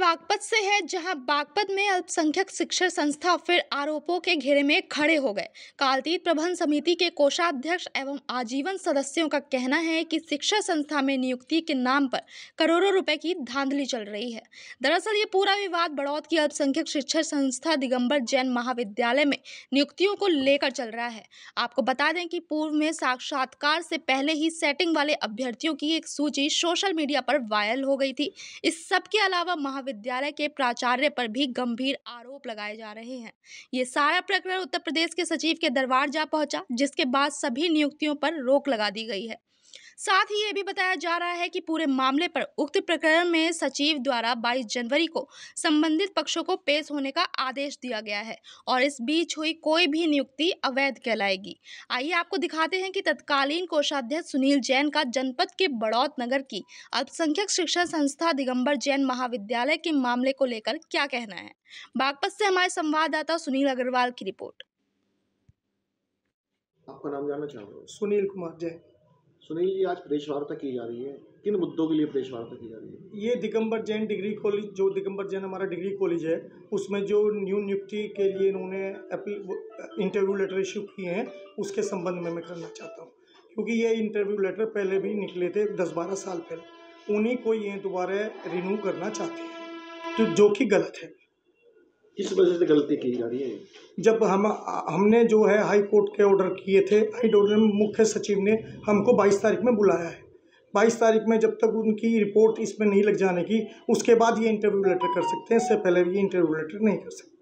बागपत से है जहां बागपत में अल्पसंख्यक शिक्षण संस्था फिर आरोपों के घेरे में खड़े हो गए कालतीत प्रबंध समिति के कोषाध्यक्ष एवं आजीवन सदस्यों का कहना है कि शिक्षा संस्था में नियुक्ति के नाम पर करोड़ों रुपए की धांधली चल रही है दरअसल ये पूरा विवाद बड़ौद की अल्पसंख्यक शिक्षा संस्था दिगम्बर जैन महाविद्यालय में नियुक्तियों को लेकर चल रहा है आपको बता दें कि पूर्व में साक्षात्कार से पहले ही सेटिंग वाले अभ्यर्थियों की एक सूची सोशल मीडिया पर वायरल हो गई थी इस सबके अलावा महा महाविद्यालय के प्राचार्य पर भी गंभीर आरोप लगाए जा रहे हैं ये सारा प्रकरण उत्तर प्रदेश के सचिव के दरबार जा पहुंचा जिसके बाद सभी नियुक्तियों पर रोक लगा दी गई है साथ ही ये भी बताया जा रहा है कि पूरे मामले पर उक्त प्रकरण में सचिव द्वारा 22 जनवरी को संबंधित पक्षों को पेश होने का आदेश दिया गया है और इस बीच हुई कोई भी नियुक्ति अवैध कहलाएगी आइए आपको दिखाते हैं कि तत्कालीन कोषाध्यक्ष सुनील जैन का जनपद के बड़ौत नगर की अल्पसंख्यक शिक्षा संस्था दिगंबर जैन महाविद्यालय के मामले को लेकर क्या कहना है बागपत से हमारे संवाददाता सुनील अग्रवाल की रिपोर्ट आपका नाम जानना चाहूंगा सुनील कुमार जैन सुनील जी आज प्रेस वार्ता की जा रही है किन मुद्दों के लिए प्रेस वार्ता की जा रही है ये दिगंबर जैन डिग्री कॉलेज जो दिगंबर जैन हमारा डिग्री कॉलेज है उसमें जो न्यू नियुक्ति के लिए इन्होंने इंटरव्यू लेटर इशू किए हैं उसके संबंध में मैं करना चाहता हूँ क्योंकि ये इंटरव्यू लेटर पहले भी निकले थे दस बारह साल पहले उन्हीं को ये दोबारा रिन्यू करना चाहते हैं तो जो कि गलत है किस वजह से गलती की जा रही है जब हम हमने जो है हाई कोर्ट के ऑर्डर किए थे हाई कोर्ट में मुख्य सचिव ने हमको 22 तारीख में बुलाया है 22 तारीख में जब तक उनकी रिपोर्ट इसमें नहीं लग जाने की उसके बाद ये इंटरव्यू लेटर कर सकते हैं इससे पहले ये इंटरव्यू लेटर नहीं कर सकते